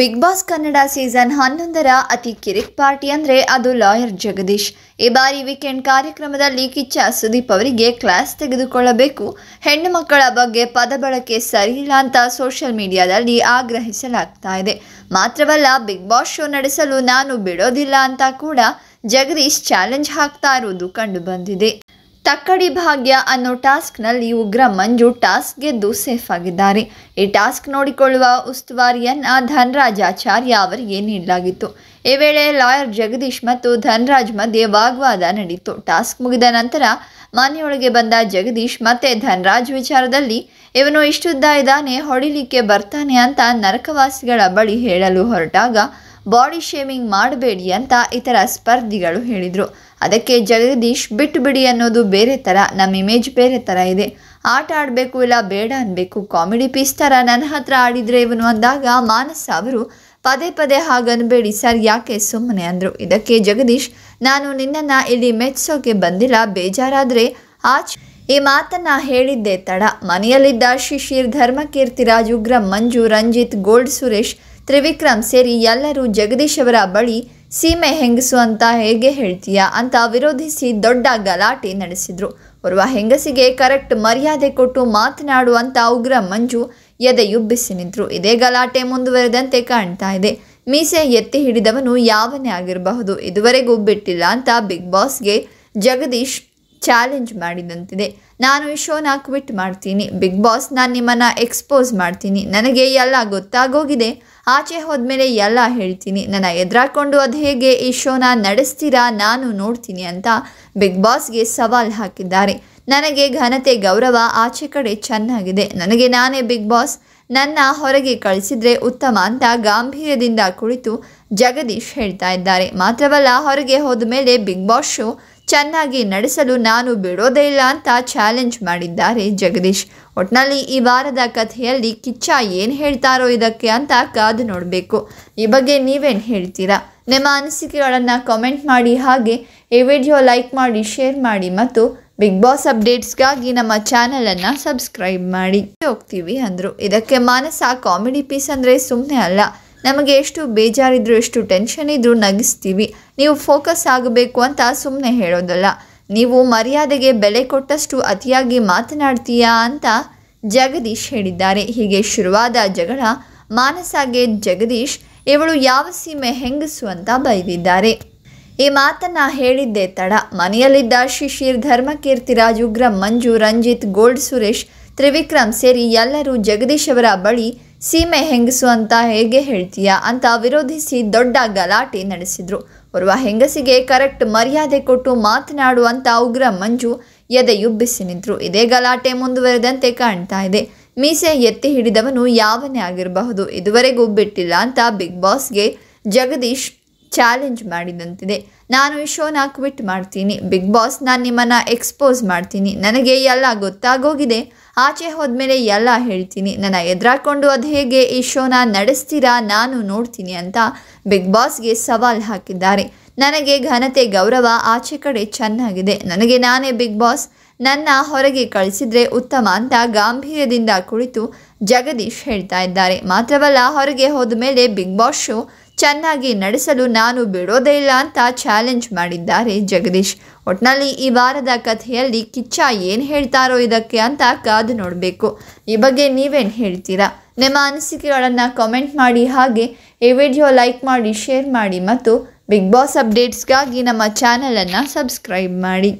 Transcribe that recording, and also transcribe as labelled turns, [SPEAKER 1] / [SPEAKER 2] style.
[SPEAKER 1] big boss Kannada season ಹನ್ನೊಂದರ ಅತಿ ಕಿರಿಕ್ party ಅಂದರೆ ಅದು ಲಾಯರ್ ಜಗದೀಶ್ ಈ ಬಾರಿ ವೀಕೆಂಡ್ ಕಾರ್ಯಕ್ರಮದಲ್ಲಿ ಕಿಚ್ಚ ಸುದೀಪ್ ಅವರಿಗೆ ಕ್ಲಾಸ್ ತೆಗೆದುಕೊಳ್ಳಬೇಕು ಹೆಣ್ಣು ಮಕ್ಕಳ ಬಗ್ಗೆ ಪದ ಬಳಕೆ ಸರಿಯಿಲ್ಲ ಅಂತ ಸೋಷಿಯಲ್ ಮೀಡಿಯಾದಲ್ಲಿ ಆಗ್ರಹಿಸಲಾಗ್ತಾ ಇದೆ ಮಾತ್ರವಲ್ಲ ಬಿಗ್ ಬಾಸ್ ಶೋ ನಡೆಸಲು ನಾನು ಬಿಡೋದಿಲ್ಲ ಅಂತ ಕೂಡ ಜಗದೀಶ್ ಚಾಲೆಂಜ್ ಹಾಕ್ತಾ ಇರುವುದು ಕಂಡುಬಂದಿದೆ ತಕ್ಕಡಿ ಭಾಗ್ಯ ಅನ್ನೋ ಟಾಸ್ಕ್ನಲ್ಲಿ ಉಗ್ರ ಮಂಜು ಟಾಸ್ಕ್ ಗೆದ್ದು ಸೇಫ್ ಆಗಿದ್ದಾರೆ ಈ ಟಾಸ್ಕ್ ನೋಡಿಕೊಳ್ಳುವ ಉಸ್ತುವಾರಿಯನ್ನ ಧನರಾಜಾಚಾರ್ಯ ಅವರಿಗೆ ನೀಡಲಾಗಿತ್ತು ಈ ವೇಳೆ ಲಾಯರ್ ಜಗದೀಶ್ ಮತ್ತು ಧನರಾಜ್ ಮಧ್ಯೆ ವಾಗ್ವಾದ ನಡೆಯಿತು ಟಾಸ್ಕ್ ಮುಗಿದ ನಂತರ ಮನೆಯೊಳಗೆ ಬಂದ ಜಗದೀಶ್ ಮತ್ತೆ ಧನರಾಜ್ ವಿಚಾರದಲ್ಲಿ ಇವನು ಇಷ್ಟುದ್ದ ಇದ್ದಾನೆ ಹೊಡಿಲಿಕ್ಕೆ ಬರ್ತಾನೆ ಅಂತ ನರಕವಾಸಿಗಳ ಬಳಿ ಹೇಳಲು ಹೊರಟಾಗ ಬಾಡಿ ಶೇಮಿಂಗ್ ಮಾಡಬೇಡಿ ಅಂತ ಇತರ ಸ್ಪರ್ಧಿಗಳು ಹೇಳಿದರು ಅದಕ್ಕೆ ಜಗದೀಶ್ ಬಿಟ್ಟು ಬಿಡಿ ಅನ್ನೋದು ಬೇರೆ ಥರ ನಮ್ಮ ಇಮೇಜ್ ಬೇರೆ ಥರ ಇದೆ ಆಟ ಆಡಬೇಕು ಇಲ್ಲ ಬೇಡ ಅನ್ನಬೇಕು ಕಾಮಿಡಿ ಪೀಸ್ ಥರ ನನ್ನ ಹತ್ರ ಆಡಿದರೆ ಇವನು ಅಂದಾಗ ಮಾನಸ ಅವರು ಪದೇ ಪದೇ ಹಾಗನ್ಬೇಡಿ ಸರ್ ಯಾಕೆ ಸುಮ್ಮನೆ ಅಂದರು ಇದಕ್ಕೆ ಜಗದೀಶ್ ನಾನು ನಿನ್ನನ್ನು ಇಲ್ಲಿ ಮೆಚ್ಚಿಸೋಕೆ ಬಂದಿಲ್ಲ ಬೇಜಾರಾದರೆ ಆಚ್ ಈ ಮಾತನ್ನ ಹೇಳಿದ್ದೆ ತಡ ಮನೆಯಲ್ಲಿದ್ದ ಶಿಶಿರ್ ಧರ್ಮಕೀರ್ತಿ ರಾಜ್ ಉಗ್ರಂ ಮಂಜು ರಂಜಿತ್ ಗೋಲ್ಡ್ ಸುರೇಶ್ ತ್ರಿವಿಕ್ರಮ್ ಸೇರಿ ಎಲ್ಲರೂ ಜಗದೀಶ್ ಅವರ ಬಳಿ ಸೀಮೆ ಹೆಂಗಸು ಅಂತ ಹೇಗೆ ಹೇಳ್ತೀಯಾ ಅಂತ ವಿರೋಧಿಸಿ ದೊಡ್ಡ ಗಲಾಟೆ ನಡೆಸಿದ್ರು ಓರ್ವ ಹೆಂಗಸಿಗೆ ಕರೆಕ್ಟ್ ಮರ್ಯಾದೆ ಕೊಟ್ಟು ಮಾತನಾಡುವಂತ ಉಗ್ರ ಮಂಜು ಎದೆಯುಬ್ಬಿಸಿ ನಿಂತರು ಇದೇ ಗಲಾಟೆ ಮುಂದುವರೆದಂತೆ ಕಾಣ್ತಾ ಇದೆ ಮೀಸೆ ಎತ್ತಿ ಹಿಡಿದವನು ಯಾವನೇ ಆಗಿರಬಹುದು ಇದುವರೆಗೂ ಬಿಟ್ಟಿಲ್ಲ ಅಂತ ಬಿಗ್ ಬಾಸ್ಗೆ ಜಗದೀಶ್ ಚಾಲೆಂಜ್ ಮಾಡಿದಂತಿದೆ ನಾನು ಈ ಶೋನ ಕ್ವಿಟ್ ಮಾಡ್ತೀನಿ ಬಿಗ್ ಬಾಸ್ ನಾನು ನಿಮ್ಮನ್ನು ಎಕ್ಸ್ಪೋಸ್ ಮಾಡ್ತೀನಿ ನನಗೆ ಎಲ್ಲ ಗೊತ್ತಾಗೋಗಿದೆ ಆಚೆ ಹೋದ್ಮೇಲೆ ಎಲ್ಲ ಹೇಳ್ತೀನಿ ನನ್ನ ಎದುರಾಕೊಂಡು ಅದು ಹೇಗೆ ಈ ಶೋನ ನಡೆಸ್ತೀರಾ ನಾನು ನೋಡ್ತೀನಿ ಅಂತ ಬಿಗ್ ಬಾಸ್ಗೆ ಸವಾಲು ಹಾಕಿದ್ದಾರೆ ನನಗೆ ಘನತೆ ಗೌರವ ಆಚೆ ಕಡೆ ಚೆನ್ನಾಗಿದೆ ನನಗೆ ನಾನೇ ಬಿಗ್ ಬಾಸ್ ನನ್ನ ಹೊರಗೆ ಕಳಿಸಿದ್ರೆ ಉತ್ತಮ ಅಂತ ಗಾಂಭೀರ್ಯದಿಂದ ಕುಳಿತು ಜಗದೀಶ್ ಹೇಳ್ತಾ ಇದ್ದಾರೆ ಮಾತ್ರವಲ್ಲ ಹೊರಗೆ ಹೋದ ಮೇಲೆ ಬಿಗ್ ಬಾಸ್ ಶೋ ಚೆನ್ನಾಗಿ ನಡೆಸಲು ನಾನು ಬಿಡೋದೇ ಇಲ್ಲ ಅಂತ ಚಾಲೆಂಜ್ ಮಾಡಿದ್ದಾರೆ ಜಗದೀಶ್ ಒಟ್ನಲ್ಲಿ ಈ ವಾರದ ಕಥೆಯಲ್ಲಿ ಕಿಚ್ಚ ಏನು ಹೇಳ್ತಾರೋ ಇದಕ್ಕೆ ಅಂತ ಕಾದು ನೋಡಬೇಕು ಈ ಬಗ್ಗೆ ನೀವೇನು ಹೇಳ್ತೀರಾ ನಿಮ್ಮ ಅನಿಸಿಕೆಗಳನ್ನು ಕಾಮೆಂಟ್ ಮಾಡಿ ಹಾಗೆ ಈ ವಿಡಿಯೋ ಲೈಕ್ ಮಾಡಿ ಶೇರ್ ಮಾಡಿ ಮತ್ತು ಬಿಗ್ ಬಾಸ್ ಅಪ್ಡೇಟ್ಸ್ಗಾಗಿ ನಮ್ಮ ಚಾನಲನ್ನು ಸಬ್ಸ್ಕ್ರೈಬ್ ಮಾಡಿ ಹೋಗ್ತೀವಿ ಅಂದರು ಇದಕ್ಕೆ ಮಾನಸ ಕಾಮಿಡಿ ಪೀಸ್ ಅಂದರೆ ಸುಮ್ಮನೆ ಅಲ್ಲ ನಮಗೆ ಎಷ್ಟು ಬೇಜಾರಿದ್ರು ಎಷ್ಟು ಟೆನ್ಷನ್ ಇದ್ರೂ ನಗಿಸ್ತೀವಿ ನೀವು ಫೋಕಸ್ ಆಗಬೇಕು ಅಂತ ಸುಮ್ಮನೆ ಹೇಳೋದಲ್ಲ ನೀವು ಮರ್ಯಾದೆಗೆ ಬೆಲೆ ಕೊಟ್ಟಷ್ಟು ಅತಿಯಾಗಿ ಮಾತನಾಡ್ತೀಯಾ ಅಂತ ಜಗದೀಶ್ ಹೇಳಿದ್ದಾರೆ ಹೀಗೆ ಶುರುವಾದ ಜಗಳ ಮಾನಸಾಗೆ ಜಗದೀಶ್ ಇವಳು ಯಾವ ಸೀಮೆ ಹೆಂಗಸು ಅಂತ ಬೈದಿದ್ದಾರೆ ಈ ಮಾತನ್ನ ಹೇಳಿದ್ದೆ ತಡ ಮನೆಯಲ್ಲಿದ್ದ ಶಿಶಿರ್ ಧರ್ಮಕೀರ್ತಿ ರಾಜ್ ಉಗ್ರಂ ಮಂಜು ರಂಜಿತ್ ಗೋಲ್ಡ್ ಸುರೇಶ್ ತ್ರಿವಿಕ್ರಮ್ ಸೇರಿ ಎಲ್ಲರೂ ಜಗದೀಶ್ ಅವರ ಬಳಿ ಸೀಮೆ ಹೆಂಗಸು ಅಂತ ಹೇಗೆ ಹೇಳ್ತೀಯಾ ಅಂತ ವಿರೋಧಿಸಿ ದೊಡ್ಡ ಗಲಾಟೆ ನಡೆಸಿದ್ರು ಓರ್ವ ಹೆಂಗಸಿಗೆ ಕರೆಕ್ಟ್ ಮರ್ಯಾದೆ ಕೊಟ್ಟು ಮಾತನಾಡುವಂತ ಉಗ್ರ ಮಂಜು ಎದೆಯುಬ್ಬಿಸಿ ನಿಂತರು ಇದೇ ಗಲಾಟೆ ಮುಂದುವರೆದಂತೆ ಕಾಣ್ತಾ ಇದೆ ಮೀಸೆ ಎತ್ತಿ ಹಿಡಿದವನು ಯಾವನೇ ಆಗಿರಬಹುದು ಇದುವರೆಗೂ ಬಿಟ್ಟಿಲ್ಲ ಅಂತ ಬಿಗ್ ಬಾಸ್ಗೆ ಜಗದೀಶ್ ಚಾಲೆಂಜ್ ಮಾಡಿದಂತಿದೆ ನಾನು ಈ ಶೋನ ಕ್ವಿಟ್ ಮಾಡ್ತೀನಿ ಬಿಗ್ ಬಾಸ್ ನಾನು ನಿಮ್ಮನ್ನು ಎಕ್ಸ್ಪೋಸ್ ಮಾಡ್ತೀನಿ ನನಗೆ ಎಲ್ಲ ಗೊತ್ತಾಗೋಗಿದೆ ಆಚೆ ಹೋದ್ಮೇಲೆ ಎಲ್ಲ ಹೇಳ್ತೀನಿ ನನ್ನ ಎದುರಾಕೊಂಡು ಅದು ಹೇಗೆ ಈ ಶೋನ ನಡೆಸ್ತೀರಾ ನಾನು ನೋಡ್ತೀನಿ ಅಂತ ಬಿಗ್ ಬಾಸ್ಗೆ ಸವಾಲ್ ಹಾಕಿದ್ದಾರೆ ನನಗೆ ಘನತೆ ಗೌರವ ಆಚೆ ಕಡೆ ಚೆನ್ನಾಗಿದೆ ನನಗೆ ನಾನೇ ಬಿಗ್ ಬಾಸ್ ನನ್ನ ಹೊರಗೆ ಕಳಿಸಿದ್ರೆ ಉತ್ತಮ ಅಂತ ಗಾಂಭೀರ್ಯದಿಂದ ಕುಳಿತು ಜಗದೀಶ್ ಹೇಳ್ತಾ ಇದ್ದಾರೆ ಮಾತ್ರವಲ್ಲ ಹೊರಗೆ ಹೋದ ಮೇಲೆ ಬಿಗ್ ಬಾಸ್ ಶೋ ಚೆನ್ನಾಗಿ ನಡೆಸಲು ನಾನು ಬಿಡೋದೇ ಇಲ್ಲ ಅಂತ ಚಾಲೆಂಜ್ ಮಾಡಿದ್ದಾರೆ ಜಗದೀಶ್ ಒಟ್ನಲ್ಲಿ ಈ ವಾರದ ಕಥೆಯಲ್ಲಿ ಕಿಚ್ಚ ಏನು ಹೇಳ್ತಾರೋ ಇದಕ್ಕೆ ಅಂತ ಕಾದು ನೋಡಬೇಕು ಈ ಬಗ್ಗೆ ನೀವೇನು ಹೇಳ್ತೀರಾ ನಿಮ್ಮ ಅನಿಸಿಕೆಗಳನ್ನು ಕಾಮೆಂಟ್ ಮಾಡಿ ಹಾಗೆ ಈ ವಿಡಿಯೋ ಲೈಕ್ ಮಾಡಿ ಶೇರ್ ಮಾಡಿ ಮತ್ತು ಬಿಗ್ ಬಾಸ್ ಅಪ್ಡೇಟ್ಸ್ಗಾಗಿ ನಮ್ಮ ಚಾನಲನ್ನು ಸಬ್ಸ್ಕ್ರೈಬ್ ಮಾಡಿ